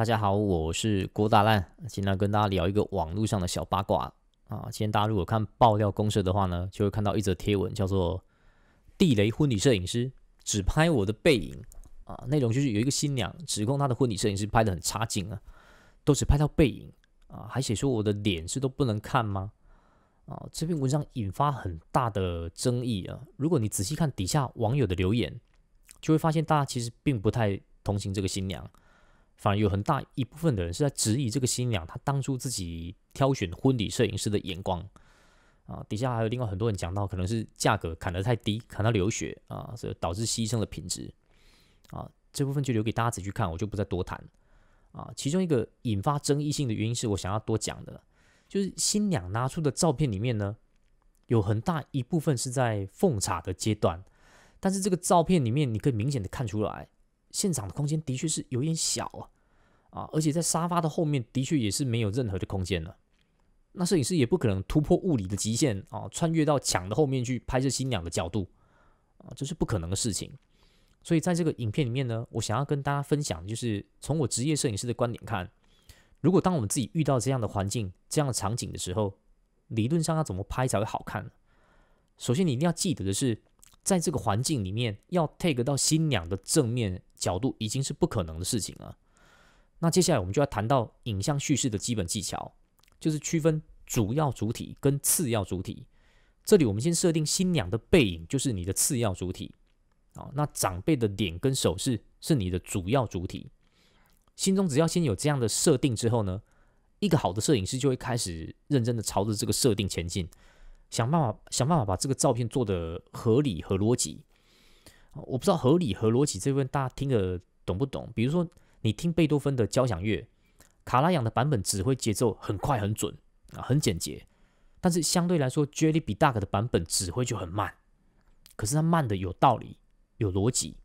大家好，我是郭大烂，今天跟大家聊一个网络上的小八卦啊。今天大家如果看爆料公社的话呢，就会看到一则贴文，叫做“地雷婚礼摄影师只拍我的背影”，啊，内容就是有一个新娘指控她的婚礼摄影师拍的很差劲啊，都只拍到背影啊，还写说我的脸是都不能看吗？啊，这篇文章引发很大的争议啊。如果你仔细看底下网友的留言，就会发现大家其实并不太同情这个新娘。反而有很大一部分的人是在质疑这个新娘，她当初自己挑选婚礼摄影师的眼光啊。底下还有另外很多人讲到，可能是价格砍得太低，砍到流血啊，所以导致牺牲了品质啊。这部分就留给大家自己去看，我就不再多谈啊。其中一个引发争议性的原因是我想要多讲的，就是新娘拿出的照片里面呢，有很大一部分是在奉茶的阶段，但是这个照片里面你可以明显的看出来。现场的空间的确是有点小啊，啊，而且在沙发的后面，的确也是没有任何的空间了。那摄影师也不可能突破物理的极限啊，穿越到墙的后面去拍摄新娘的角度啊，这是不可能的事情。所以在这个影片里面呢，我想要跟大家分享，就是从我职业摄影师的观点看，如果当我们自己遇到这样的环境、这样的场景的时候，理论上要怎么拍才会好看？呢？首先，你一定要记得的是，在这个环境里面要 take 到新娘的正面。角度已经是不可能的事情了。那接下来我们就要谈到影像叙事的基本技巧，就是区分主要主体跟次要主体。这里我们先设定新娘的背影就是你的次要主体啊，那长辈的脸跟手势是你的主要主体。心中只要先有这样的设定之后呢，一个好的摄影师就会开始认真的朝着这个设定前进，想办法想办法把这个照片做的合理和逻辑。我不知道合理和逻辑这部分大家听得懂不懂？比如说，你听贝多芬的交响乐，卡拉扬的版本指挥节奏很快很准啊，很简洁。但是相对来说，Jelly B d u k 的版本指挥就很慢，可是它慢的有道理、有逻辑。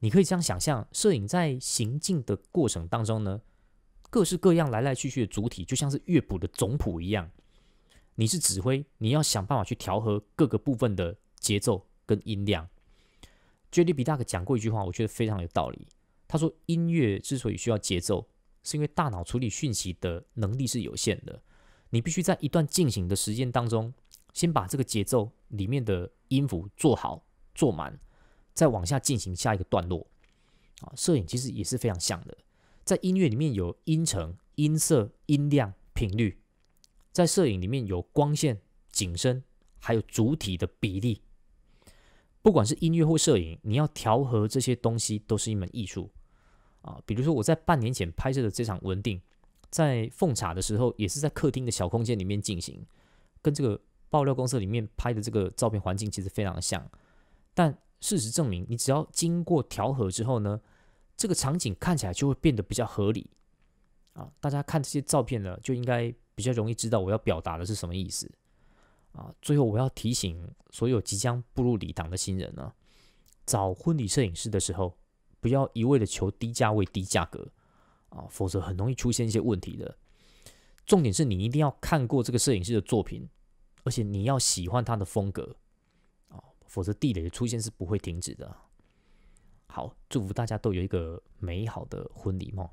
你可以这样想象：摄影在行进的过程当中呢，各式各样来来去去的主体，就像是乐谱的总谱一样，你是指挥，你要想办法去调和各个部分的节奏跟音量。Jody B. d a g k 讲过一句话，我觉得非常有道理。他说：“音乐之所以需要节奏，是因为大脑处理讯息的能力是有限的。你必须在一段进行的时间当中，先把这个节奏里面的音符做好、做满，再往下进行下一个段落。”啊，摄影其实也是非常像的。在音乐里面有音程、音色、音量、频率；在摄影里面有光线、景深，还有主体的比例。不管是音乐或摄影，你要调和这些东西都是一门艺术啊。比如说，我在半年前拍摄的这场文定，在奉茶的时候也是在客厅的小空间里面进行，跟这个爆料公司里面拍的这个照片环境其实非常像。但事实证明，你只要经过调和之后呢，这个场景看起来就会变得比较合理啊。大家看这些照片呢，就应该比较容易知道我要表达的是什么意思。啊，最后我要提醒所有即将步入礼堂的新人呢，找婚礼摄影师的时候，不要一味的求低价位、低价格，啊，否则很容易出现一些问题的。重点是你一定要看过这个摄影师的作品，而且你要喜欢他的风格，啊，否则地雷的出现是不会停止的。好，祝福大家都有一个美好的婚礼梦。